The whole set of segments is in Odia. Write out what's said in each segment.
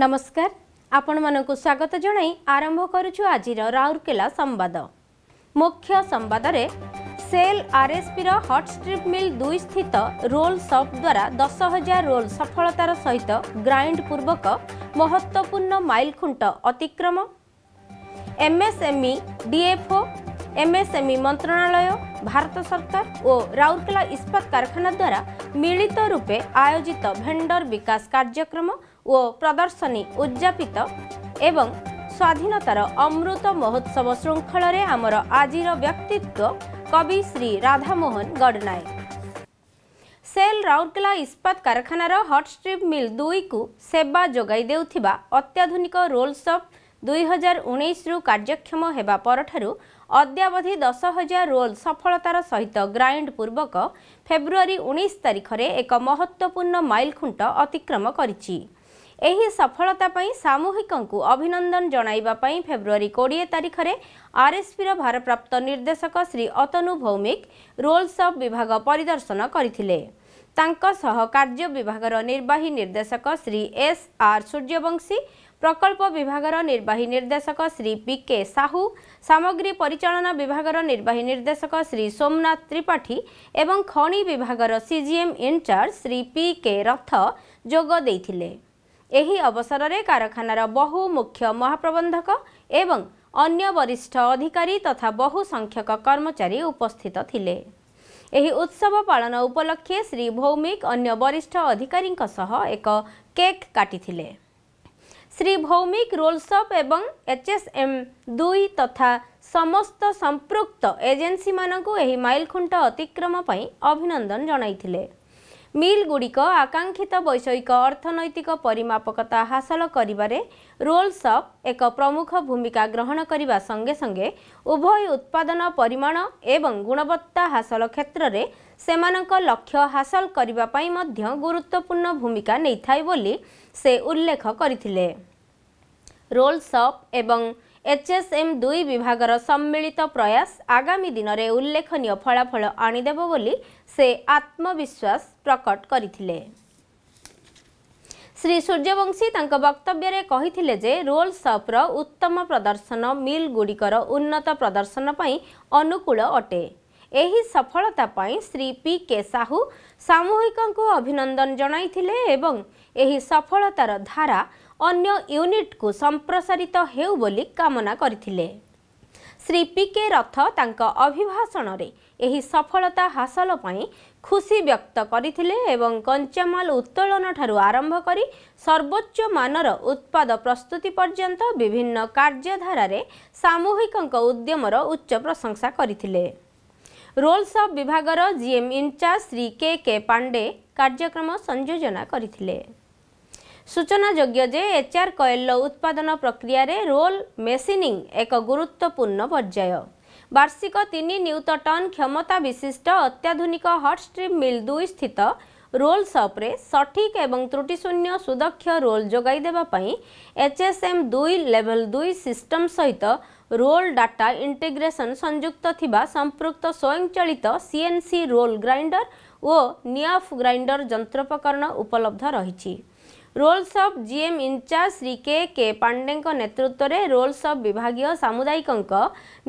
ନମସ୍କାର ଆପଣମାନଙ୍କୁ ସ୍ୱାଗତ ଜଣାଇ ଆରମ୍ଭ କରୁଛୁ ଆଜିର ରାଉରକେଲା ସମ୍ବାଦ ମୁଖ୍ୟ ସମ୍ବାଦରେ ସେଲ୍ ଆର୍ଏସ୍ପିର ହଟ୍ଷ୍ଟ୍ରିପ୍ ମିଲ୍ ଦୁଇ ସ୍ଥିତ ରୋଲ୍ ସପ୍ ଦ୍ୱାରା ଦଶ ହଜାର ରୋଲ୍ ସଫଳତାର ସହିତ ଗ୍ରାଇଣ୍ଡ ପୂର୍ବକ ମହତ୍ତ୍ୱପୂର୍ଣ୍ଣ ମାଇଲଖୁଣ୍ଟ ଅତିକ୍ରମ ଏମ୍ଏସ୍ଏମ୍ଇ ଡିଏଫ୍ଓ ଏମ୍ଏସ୍ଏମ୍ଇ ମନ୍ତ୍ରଣାଳୟ ଭାରତ ସରକାର ଓ ରାଉରକେଲା ଇସ୍ପାତ କାରଖାନା ଦ୍ୱାରା ମିଳିତ ରୂପେ ଆୟୋଜିତ ଭେଣ୍ଡର ବିକାଶ କାର୍ଯ୍ୟକ୍ରମ ଓ ପ୍ରଦର୍ଶନୀ ଉଦ୍ଯାପିତ ଏବଂ ସ୍ୱାଧୀନତାର ଅମୃତ ମହୋତ୍ସବ ଶୃଙ୍ଖଳରେ ଆମର ଆଜିର ବ୍ୟକ୍ତିତ୍ୱ କବି ଶ୍ରୀ ରାଧାମୋହନ ଗଡ଼ନାୟକ ସେଲ୍ ରାଉରକେଲା ଇସ୍ପାତ କାରଖାନାର ହଟ୍ଷ୍ଟ୍ରିପ୍ ମିଲ୍ ଦୁଇକୁ ସେବା ଯୋଗାଇ ଦେଉଥିବା ଅତ୍ୟାଧୁନିକ ରୋଲ୍ସ ଅଫ୍ ଦୁଇହଜାର ଉଣେଇଶରୁ କାର୍ଯ୍ୟକ୍ଷମ ହେବା ପରଠାରୁ ଅଦ୍ୟାବଧି ଦଶ ହଜାର ରୋଲ୍ ସଫଳତାର ସହିତ ଗ୍ରାଇଣ୍ଡ ପୂର୍ବକ ଫେବୃଆରୀ ଉଣେଇଶ ତାରିଖରେ ଏକ ମହତ୍ତ୍ୱପୂର୍ଣ୍ଣ ମାଇଲଖୁଣ୍ଟ ଅତିକ୍ରମ କରିଛି ଏହି ସଫଳତା ପାଇଁ ସାମୂହିକଙ୍କୁ ଅଭିନନ୍ଦନ ଜଣାଇବା ପାଇଁ ଫେବୃଆରୀ କୋଡ଼ିଏ ତାରିଖରେ ଆର୍ଏସ୍ପିର ଭାରପ୍ରାପ୍ତ ନିର୍ଦ୍ଦେଶକ ଶ୍ରୀ ଅତନୁ ଭୌମିକ ରୋଲ୍ସ ଅଫ୍ ବିଭାଗ ପରିଦର୍ଶନ କରିଥିଲେ ତାଙ୍କ ସହ କାର୍ଯ୍ୟ ବିଭାଗର ନିର୍ବାହୀ ନିର୍ଦ୍ଦେଶକ ଶ୍ରୀ ଏସ୍ ଆର୍ ସୂର୍ଯ୍ୟବଂଶୀ ପ୍ରକଳ୍ପ ବିଭାଗର ନିର୍ବାହୀ ନିର୍ଦ୍ଦେଶକ ଶ୍ରୀ ପି କେ ସାହୁ ସାମଗ୍ରୀ ପରିଚାଳନା ବିଭାଗର ନିର୍ବାହୀ ନିର୍ଦ୍ଦେଶକ ଶ୍ରୀ ସୋମନାଥ ତ୍ରିପାଠୀ ଏବଂ ଖଣି ବିଭାଗର CGM in-charge Shri P K Rath ଯୋଗ ଦେଇଥିଲେ ଏହି ଅବସରରେ କାରଖାନାର ବହୁ ମୁଖ୍ୟ ମହାପ୍ରବନ୍ଧକ ଏବଂ ଅନ୍ୟ ବରିଷ୍ଠ ଅଧିକାରୀ ତଥା ବହୁ ସଂଖ୍ୟକ କର୍ମଚାରୀ ଉପସ୍ଥିତ ଥିଲେ ଏହି ଉତ୍ସବ ପାଳନ ଉପଲକ୍ଷେ ଶ୍ରୀ ଭୌମିକ ଅନ୍ୟ ବରିଷ୍ଠ ଅଧିକାରୀଙ୍କ ସହ ଏକ କେକ୍ କାଟିଥିଲେ ଶ୍ରୀ ଭୌମିକ ରୋଲସପ୍ ଏବଂ ଏଚ୍ଏସ୍ଏମ୍ ଦୁଇ ତଥା ସମସ୍ତ ସମ୍ପୃକ୍ତ ଏଜେନ୍ସିମାନଙ୍କୁ ଏହି ମାଇଲଖୁଣ୍ଟ ଅତିକ୍ରମ ପାଇଁ ଅଭିନନ୍ଦନ ଜଣାଇଥିଲେ ମିଲ୍ଗୁଡ଼ିକ ଆକାଂକ୍ଷିତ ବୈଷୟିକ ଅର୍ଥନୈତିକ ପରିମାପକତା ହାସଲ କରିବାରେ ରୋଲ୍ସ ଅଫ୍ ଏକ ପ୍ରମୁଖ ଭୂମିକା ଗ୍ରହଣ କରିବା ସଙ୍ଗେ ସଙ୍ଗେ ଉଭୟ ଉତ୍ପାଦନ ପରିମାଣ ଏବଂ ଗୁଣବତ୍ତା ହାସଲ କ୍ଷେତ୍ରରେ ସେମାନଙ୍କ ଲକ୍ଷ୍ୟ ହାସଲ କରିବା ପାଇଁ ମଧ୍ୟ ଗୁରୁତ୍ୱପୂର୍ଣ୍ଣ ଭୂମିକା ନେଇଥାଏ ବୋଲି ସେ ଉଲ୍ଲେଖ କରିଥିଲେ ରୋଲ୍ସ ଅଫ୍ ଏବଂ ଏଚ୍ଏସ୍ଏମ୍ ଦୁଇ ବିଭାଗର ସମ୍ମିଳିତ ପ୍ରୟାସ ଆଗାମୀ ଦିନରେ ଉଲ୍ଲେଖନୀୟ ଫଳାଫଳ ଆଣିଦେବ ବୋଲି ସେ ଆତ୍ମବିଶ୍ୱାସ ପ୍ରକଟ କରିଥିଲେ ଶ୍ରୀ ସୂର୍ଯ୍ୟବଂଶୀ ତାଙ୍କ ବକ୍ତବ୍ୟରେ କହିଥିଲେ ଯେ ରୋଲ୍ସଅପ୍ର ଉତ୍ତମ ପ୍ରଦର୍ଶନ ମିଲ୍ଗୁଡ଼ିକର ଉନ୍ନତ ପ୍ରଦର୍ଶନ ପାଇଁ ଅନୁକୂଳ ଅଟେ ଏହି ସଫଳତା ପାଇଁ ଶ୍ରୀ ପି କେ ସାହୁ ସାମୁହିକଙ୍କୁ ଅଭିନନ୍ଦନ ଜଣାଇଥିଲେ ଏବଂ ଏହି ସଫଳତାର ଧାରା ଅନ୍ୟ ୟୁନିଟ୍କୁ ସମ୍ପ୍ରସାରିତ ହେଉ ବୋଲି କାମନା କରିଥିଲେ ଶ୍ରୀ ପିକେ ରଥ ତାଙ୍କ ଅଭିଭାଷଣରେ ଏହି ସଫଳତା ହାସଲ ପାଇଁ ଖୁସି ବ୍ୟକ୍ତ କରିଥିଲେ ଏବଂ କଞ୍ଚାମାଲ ଉତ୍ତୋଳନଠାରୁ ଆରମ୍ଭ କରି ସର୍ବୋଚ୍ଚ ମାନର ଉତ୍ପାଦ ପ୍ରସ୍ତୁତି ପର୍ଯ୍ୟନ୍ତ ବିଭିନ୍ନ କାର୍ଯ୍ୟଧାରାରେ ସାମୁହିକଙ୍କ ଉଦ୍ୟମର ଉଚ୍ଚ ପ୍ରଶଂସା କରିଥିଲେ ରୋଲ୍ସ ଅଫ୍ ବିଭାଗର GM in-charge Shri K K Pandey କାର୍ଯ୍ୟକ୍ରମ ସଂଯୋଜନା କରିଥିଲେ ସୂଚନାଯୋଗ୍ୟ ଯେ ଏଚ୍ଆର୍ କଏଲ୍ର ଉତ୍ପାଦନ ପ୍ରକ୍ରିୟାରେ ରୋଲ୍ ମେସିନିଂ ଏକ ଗୁରୁତ୍ୱପୂର୍ଣ୍ଣ ପର୍ଯ୍ୟାୟ ବାର୍ଷିକ ତିନି ନିୟୁତ ଟନ୍ କ୍ଷମତା ବିଶିଷ୍ଟ ଅତ୍ୟାଧୁନିକ ହଟ୍ଷ୍ଟ୍ରିପ୍ ମିଲ୍ ଦୁଇ ସ୍ଥିତ ରୋଲ୍ ସପ୍ରେ ସଠିକ୍ ଏବଂ ତ୍ରୁଟିଶୂନ୍ୟ ସୁଦକ୍ଷ ରୋଲ୍ ଯୋଗାଇ ଦେବା ପାଇଁ ଏଚ୍ ଏସ୍ ଏମ୍ ଦୁଇ ଲେଭେଲ୍ ଦୁଇ ସିଷ୍ଟମ୍ ସହିତ ରୋଲ୍ ଡାଟା ଇଣ୍ଟିଗ୍ରେସନ୍ ସଂଯୁକ୍ତ ଥିବା ସମ୍ପୃକ୍ତ ସ୍ୱୟଂଚାଳିତ ସିଏନ୍ସି ରୋଲ୍ ଗ୍ରାଇଣ୍ଡର ଓ ନିଅଫ୍ ଗ୍ରାଇଣ୍ଡର ଯନ୍ତ୍ରୋପକରଣ ଉପଲବ୍ଧ ରହିଛି roll shop GM in-charge Shri K K ପାଣ୍ଡେଙ୍କ ନେତୃତ୍ୱରେ ରୋଲ୍ସ ଅଫ୍ ବିଭାଗୀୟ ସାମୁଦାୟିକଙ୍କ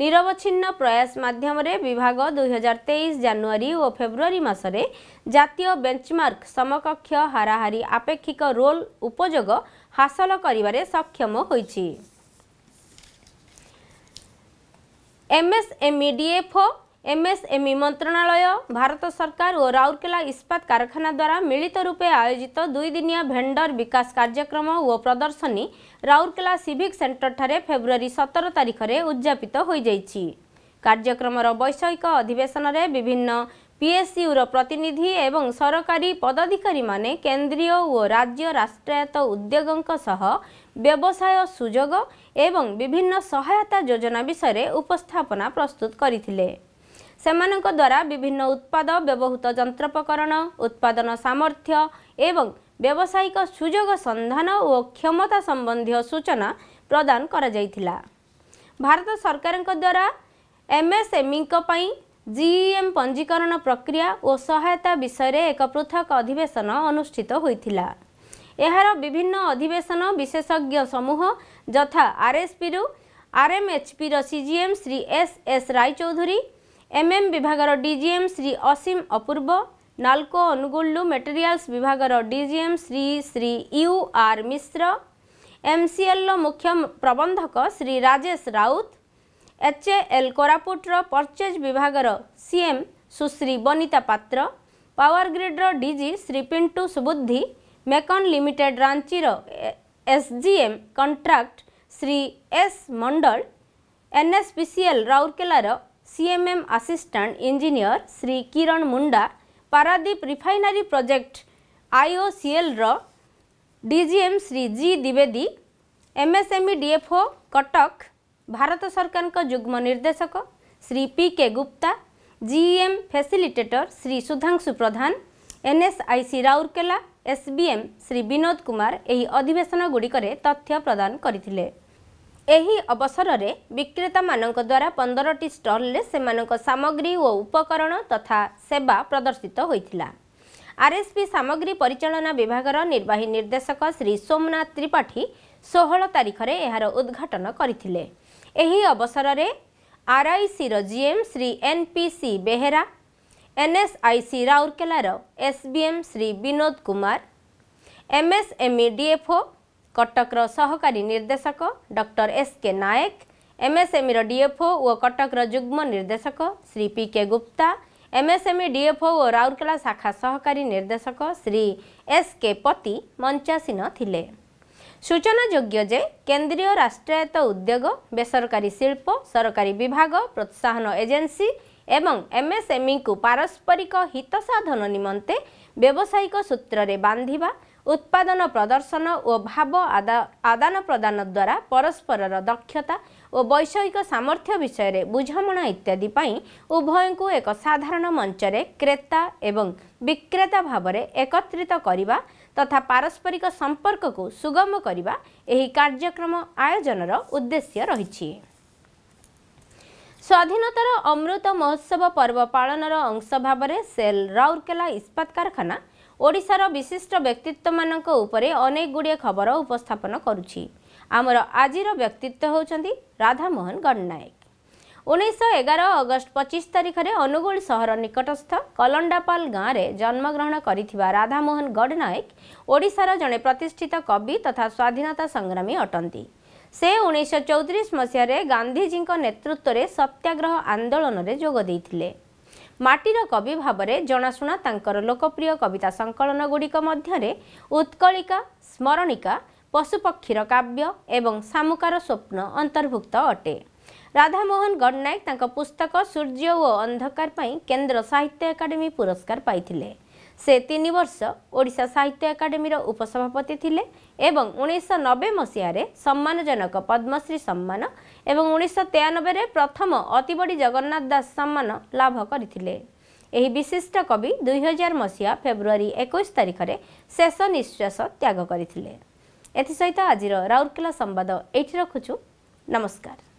ନିରବଚ୍ଛିନ୍ନ ପ୍ରୟାସ ମାଧ୍ୟମରେ ବିଭାଗ ଦୁଇହଜାର ତେଇଶ ଜାନୁଆରୀ ଓ ଫେବୃଆରୀ ମାସରେ ଜାତୀୟ ବେଞ୍ଚମାର୍କ ସମକକ୍ଷ ହାରାହାରି ଆପେକ୍ଷିକ ରୋଲ୍ ଉପଯୋଗ ହାସଲ କରିବାରେ ସକ୍ଷମ ହୋଇଛି ଏମ୍ଏସ୍ଏମ୍ଇ ଡିଏଫ୍ଓ ଏମ୍ଏସ୍ଏମ୍ଇ ମନ୍ତ୍ରଣାଳୟ ଭାରତ ସରକାର ଓ ରାଉରକେଲା ଇସ୍ପାତ କାରଖାନା ଦ୍ୱାରା ମିଳିତ ରୂପେ ଆୟୋଜିତ ଦୁଇଦିନିଆ ଭେଣ୍ଡର ବିକାଶ କାର୍ଯ୍ୟକ୍ରମ ଓ ପ୍ରଦର୍ଶନୀ ରାଉରକେଲା ସିଭିକ୍ ସେଣ୍ଟରଠାରେ ଫେବୃଆରୀ ସତର ତାରିଖରେ ଉଦ୍ଯାପିତ ହୋଇଯାଇଛି କାର୍ଯ୍ୟକ୍ରମର ବୈଷୟିକ ଅଧିବେଶନରେ ବିଭିନ୍ନ ପିଏସ୍ୟୁର ପ୍ରତିନିଧି ଏବଂ ସରକାରୀ ପଦାଧିକାରୀମାନେ କେନ୍ଦ୍ରୀୟ ଓ ରାଜ୍ୟ ରାଷ୍ଟ୍ରାୟତ୍ତ ଉଦ୍ୟୋଗଙ୍କ ସହ ବ୍ୟବସାୟ ସୁଯୋଗ ଏବଂ ବିଭିନ୍ନ ସହାୟତା ଯୋଜନା ବିଷୟରେ ଉପସ୍ଥାପନା ପ୍ରସ୍ତୁତ କରିଥିଲେ ସେମାନଙ୍କ ଦ୍ୱାରା ବିଭିନ୍ନ ଉତ୍ପାଦ ବ୍ୟବହୃତ ଯନ୍ତ୍ରପକରଣ ଉତ୍ପାଦନ ସାମର୍ଥ୍ୟ ଏବଂ ବ୍ୟବସାୟିକ ସୁଯୋଗ ସନ୍ଧାନ ଓ କ୍ଷମତା ସମ୍ବନ୍ଧୀୟ ସୂଚନା ପ୍ରଦାନ କରାଯାଇଥିଲା ଭାରତ ସରକାରଙ୍କ ଦ୍ୱାରା ଏମ୍ଏସ୍ଏମ୍ଇଙ୍କ ପାଇଁ ଜିଇଏମ୍ ପଞ୍ଜୀକରଣ ପ୍ରକ୍ରିୟା ଓ ସହାୟତା ବିଷୟରେ ଏକ ପୃଥକ ଅଧିବେଶନ ଅନୁଷ୍ଠିତ ହୋଇଥିଲା ଏହାର ବିଭିନ୍ନ ଅଧିବେଶନ ବିଶେଷଜ୍ଞ ସମୂହ ଯଥା ଆର୍ଏସ୍ପିରୁ ଆର୍ଏମ୍ଏଚ୍ପିର CGM Shri S S Roychowdhury MM ବିଭାଗର ଡିଜିଏମ୍ ଶ୍ରୀ ଅସୀମ ଅପୂର୍ବ ନାଲକୋ ଅନୁଗୁଳରୁ ମେଟେରିଆଲ୍ସ ବିଭାଗର DGM Shri Shri U R Mishra ଏମ୍ସିଏଲ୍ର ମୁଖ୍ୟ ପ୍ରବନ୍ଧକ ଶ୍ରୀ ରାଜେଶ ରାଉତ ଏଚ୍ଏଏଲ୍ କୋରାପୁଟର ପରଚେଜ୍ ବିଭାଗର ସିଏମ୍ ସୁଶ୍ରୀ ବନିତା ପାତ୍ର ପାୱାର ଗ୍ରିଡ଼୍ର ଡିଜି ଶ୍ରୀ ପିଣ୍ଟୁ ସୁବୁଦ୍ଧି ମେକନ୍ ଲିମିଟେଡ୍ ରାଞ୍ଚିର SGM contract Shri S Mandal NSPCL ରାଉରକେଲାର CMM Assistant Engineer Shri Kiran Munda Paradip refinery project ଆଇଓସିଏଲ୍ର ଡିଜିଏମ୍ ଶ୍ରୀ ଜି ଦ୍ୱିବେଦୀ ଏମ୍ଏସ୍ଏମ୍ଇ ଡିଏଫ୍ଓ କଟକ ଭାରତ ସରକାରଙ୍କ ଯୁଗ୍ମ ନିର୍ଦ୍ଦେଶକ Shri P K Gupta GEM facilitator Shri Sudhanshu Pradhan NSIC Rourkela SBM Shri Binod Kumar ଏହି ଅଧିବେଶନଗୁଡ଼ିକରେ ତଥ୍ୟ ପ୍ରଦାନ କରିଥିଲେ ଏହି ଅବସରରେ ବିକ୍ରେତାମାନଙ୍କ ଦ୍ୱାରା ପନ୍ଦରଟି ଷ୍ଟଲ୍ରେ ସେମାନଙ୍କ ସାମଗ୍ରୀ ଓ ଉପକରଣ ତଥା ସେବା ପ୍ରଦର୍ଶିତ ହୋଇଥିଲା ଆର୍ଏସ୍ପି ସାମଗ୍ରୀ ପରିଚାଳନା ବିଭାଗର ନିର୍ବାହୀ ନିର୍ଦ୍ଦେଶକ ଶ୍ରୀ ସୋମନାଥ ତ୍ରିପାଠୀ ଷୋହଳ ତାରିଖରେ ଏହାର ଉଦ୍ଘାଟନ କରିଥିଲେ ଏହି ଅବସରରେ ଆର୍ଆଇସିର GM Shri N P C Behera NSIC ରାଉରକେଲାର SBM Shri Binod Kumar MSME DFO କଟକର ସହକାରୀ ନିର୍ଦ୍ଦେଶକ ଡକ୍ଟର ଏସ୍ କେ ନାୟକ ଏମ୍ଏସ୍ଏମ୍ଇର ଡିଏଫ୍ଓ ଓ କଟକର ଯୁଗ୍ମ ନିର୍ଦ୍ଦେଶକ Shri P K Gupta MSME DFO ଓ ରାଉରକେଲା ଶାଖା ସହକାରୀ ନିର୍ଦ୍ଦେଶକ ଶ୍ରୀ ଏସ୍ କେ ପତି ମଞ୍ଚାସୀନ ଥିଲେ ସୂଚନାଯୋଗ୍ୟ ଯେ କେନ୍ଦ୍ରୀୟ ରାଷ୍ଟ୍ରାୟତ୍ତ ଉଦ୍ୟୋଗ ବେସରକାରୀ ଶିଳ୍ପ ସରକାରୀ ବିଭାଗ ପ୍ରୋତ୍ସାହନ ଏଜେନ୍ସି ଏବଂ ଏମ୍ଏସ୍ଏମ୍ଇଙ୍କୁ ପାରସ୍ପରିକ ହିତସାଧନ ନିମନ୍ତେ ବ୍ୟବସାୟିକ ସୂତ୍ରରେ ବାନ୍ଧିବା ଉତ୍ପାଦନ ପ୍ରଦର୍ଶନ ଓ ଭାବ ଆଦାନ ପ୍ରଦାନ ଦ୍ୱାରା ପରସ୍ପରର ଦକ୍ଷତା ଓ ବୈଷୟିକ ସାମର୍ଥ୍ୟ ବିଷୟରେ ବୁଝାମଣା ଇତ୍ୟାଦି ପାଇଁ ଉଭୟଙ୍କୁ ଏକ ସାଧାରଣ ମଞ୍ଚରେ କ୍ରେତା ଏବଂ ବିକ୍ରେତା ଭାବରେ ଏକତ୍ରିତ କରିବା ତଥା ପାରସ୍ପରିକ ସମ୍ପର୍କକୁ ସୁଗମ କରିବା ଏହି କାର୍ଯ୍ୟକ୍ରମ ଆୟୋଜନର ଉଦ୍ଦେଶ୍ୟ ରହିଛି ସ୍ୱାଧୀନତାର ଅମୃତ ମହୋତ୍ସବ ପର୍ବ ପାଳନର ଅଂଶ ଭାବରେ ସେଲ୍ ରାଉରକେଲା ଇସ୍ପାତ କାରଖାନା ଓଡ଼ିଶାର ବିଶିଷ୍ଟ ବ୍ୟକ୍ତିତ୍ୱମାନଙ୍କ ଉପରେ ଅନେକ ଗୁଡ଼ିଏ ଖବର ଉପସ୍ଥାପନ କରୁଛି ଆମର ଆଜିର ବ୍ୟକ୍ତିତ୍ୱ ହେଉଛନ୍ତି ରାଧାମୋହନ ଗଣନାୟକ ଉଣେଇଶହ ଏଗାର ଅଗଷ୍ଟ ପଚିଶ ତାରିଖରେ ଅନୁଗୁଳ ସହର ନିକଟସ୍ଥ କଲଣ୍ଡାପାଲ ଗାଁରେ ଜନ୍ମଗ୍ରହଣ କରିଥିବା ରାଧାମୋହନ ଗଡ଼ନାୟକ ଓଡ଼ିଶାର ଜଣେ ପ୍ରତିଷ୍ଠିତ କବି ତଥା ସ୍ୱାଧୀନତା ସଂଗ୍ରାମୀ ଅଟନ୍ତି ସେ ଉଣେଇଶହ ଚଉତିରିଶ ମସିହାରେ ଗାନ୍ଧିଜୀଙ୍କ ନେତୃତ୍ୱରେ ସତ୍ୟାଗ୍ରହ ଆନ୍ଦୋଳନରେ ଯୋଗ ଦେଇଥିଲେ ମାଟିର କବି ଭାବରେ ଜଣାଶୁଣା ତାଙ୍କର ଲୋକପ୍ରିୟ କବିତା ସଙ୍କଳନଗୁଡ଼ିକ ମଧ୍ୟରେ ଉତ୍କଳିକା ସ୍ମରଣିକା ପଶୁପକ୍ଷୀର କାବ୍ୟ ଏବଂ ଶାମୁକାର ସ୍ୱପ୍ନ ଅନ୍ତର୍ଭୁକ୍ତ ଅଟେ ରାଧାମୋହନ ଗଡ଼ନାୟକ ତାଙ୍କ ପୁସ୍ତକ ସୂର୍ଯ୍ୟ ଓ ଅନ୍ଧକାର ପାଇଁ କେନ୍ଦ୍ର ସାହିତ୍ୟ ଏକାଡେମୀ ପୁରସ୍କାର ପାଇଥିଲେ ସେ ତିନି ବର୍ଷ ଓଡ଼ିଶା ସାହିତ୍ୟ ଏକାଡେମୀର ଉପସଭାପତି ଥିଲେ ଏବଂ ଉଣେଇଶହ ନବେ ମସିହାରେ ସମ୍ମାନଜନକ ପଦ୍ମଶ୍ରୀ ସମ୍ମାନ ଏବଂ ଉଣେଇଶହ ତେୟାନବେରେ ପ୍ରଥମ ଅତିବଡ଼ି ଜଗନ୍ନାଥ ଦାସ ସମ୍ମାନ ଲାଭ କରିଥିଲେ ଏହି ବିଶିଷ୍ଟ କବି ଦୁଇହଜାର ମସିହା ଫେବୃଆରୀ ଏକୋଇଶ ତାରିଖରେ ଶେଷ ନିଶ୍ୱାସ ତ୍ୟାଗ କରିଥିଲେ ଏଥିସହିତ ଆଜିର ରାଉରକେଲା ସମ୍ବାଦ ଏଇଠି ରଖୁଛୁ ନମସ୍କାର